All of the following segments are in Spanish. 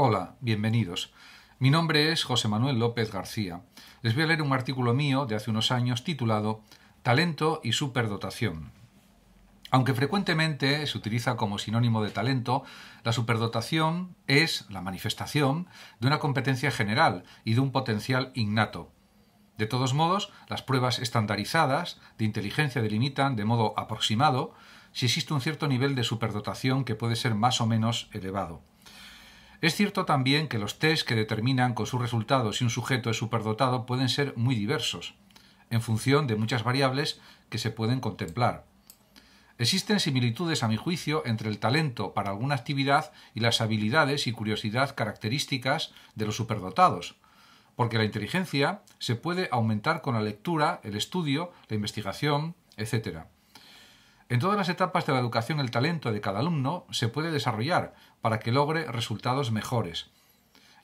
Hola, bienvenidos. Mi nombre es José Manuel López García. Les voy a leer un artículo mío de hace unos años titulado Talento y superdotación. Aunque frecuentemente se utiliza como sinónimo de talento, la superdotación es la manifestación de una competencia general y de un potencial innato. De todos modos, las pruebas estandarizadas de inteligencia delimitan de modo aproximado si existe un cierto nivel de superdotación que puede ser más o menos elevado. Es cierto también que los test que determinan con sus resultados si un sujeto es superdotado pueden ser muy diversos, en función de muchas variables que se pueden contemplar. Existen similitudes, a mi juicio, entre el talento para alguna actividad y las habilidades y curiosidad características de los superdotados, porque la inteligencia se puede aumentar con la lectura, el estudio, la investigación, etc. En todas las etapas de la educación el talento de cada alumno se puede desarrollar para que logre resultados mejores,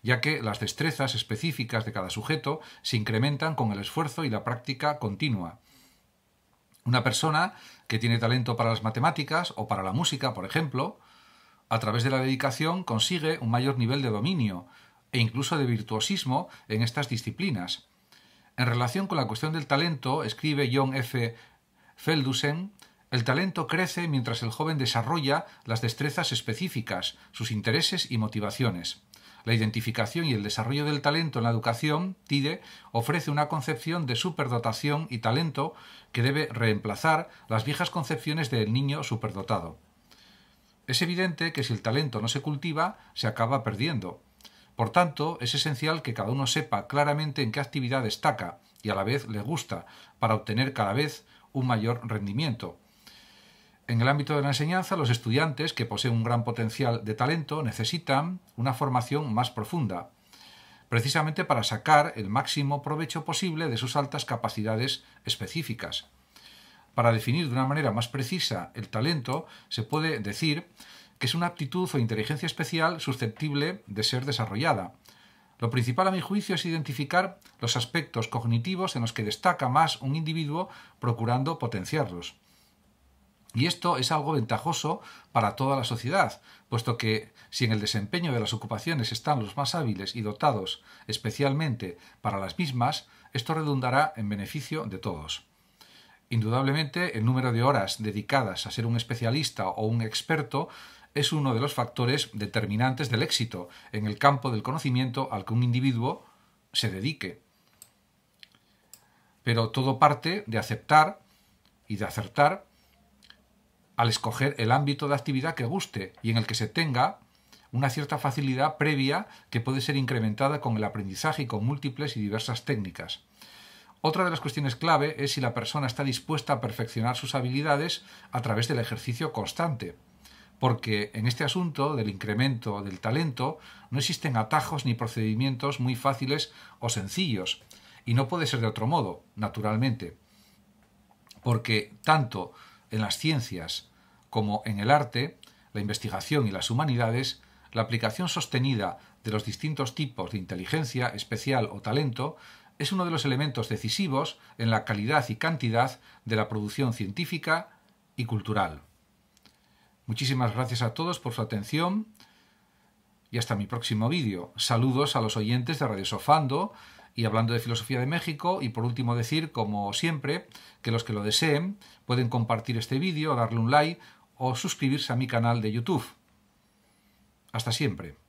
ya que las destrezas específicas de cada sujeto se incrementan con el esfuerzo y la práctica continua. Una persona que tiene talento para las matemáticas o para la música, por ejemplo, a través de la dedicación consigue un mayor nivel de dominio e incluso de virtuosismo en estas disciplinas. En relación con la cuestión del talento, escribe John F. Feldusen, el talento crece mientras el joven desarrolla las destrezas específicas, sus intereses y motivaciones. La identificación y el desarrollo del talento en la educación, TIDE, ofrece una concepción de superdotación y talento que debe reemplazar las viejas concepciones del niño superdotado. Es evidente que si el talento no se cultiva, se acaba perdiendo. Por tanto, es esencial que cada uno sepa claramente en qué actividad destaca y a la vez le gusta, para obtener cada vez un mayor rendimiento. En el ámbito de la enseñanza, los estudiantes que poseen un gran potencial de talento necesitan una formación más profunda, precisamente para sacar el máximo provecho posible de sus altas capacidades específicas. Para definir de una manera más precisa el talento, se puede decir que es una aptitud o inteligencia especial susceptible de ser desarrollada. Lo principal a mi juicio es identificar los aspectos cognitivos en los que destaca más un individuo procurando potenciarlos. Y esto es algo ventajoso para toda la sociedad, puesto que si en el desempeño de las ocupaciones están los más hábiles y dotados especialmente para las mismas, esto redundará en beneficio de todos. Indudablemente, el número de horas dedicadas a ser un especialista o un experto es uno de los factores determinantes del éxito en el campo del conocimiento al que un individuo se dedique. Pero todo parte de aceptar y de acertar al escoger el ámbito de actividad que guste y en el que se tenga una cierta facilidad previa que puede ser incrementada con el aprendizaje y con múltiples y diversas técnicas. Otra de las cuestiones clave es si la persona está dispuesta a perfeccionar sus habilidades a través del ejercicio constante, porque en este asunto del incremento del talento no existen atajos ni procedimientos muy fáciles o sencillos, y no puede ser de otro modo, naturalmente, porque tanto en las ciencias como en el arte, la investigación y las humanidades, la aplicación sostenida de los distintos tipos de inteligencia especial o talento es uno de los elementos decisivos en la calidad y cantidad de la producción científica y cultural. Muchísimas gracias a todos por su atención y hasta mi próximo vídeo. Saludos a los oyentes de Radio Sofando y hablando de filosofía de México. Y por último decir, como siempre, que los que lo deseen pueden compartir este vídeo, darle un like o suscribirse a mi canal de YouTube. Hasta siempre.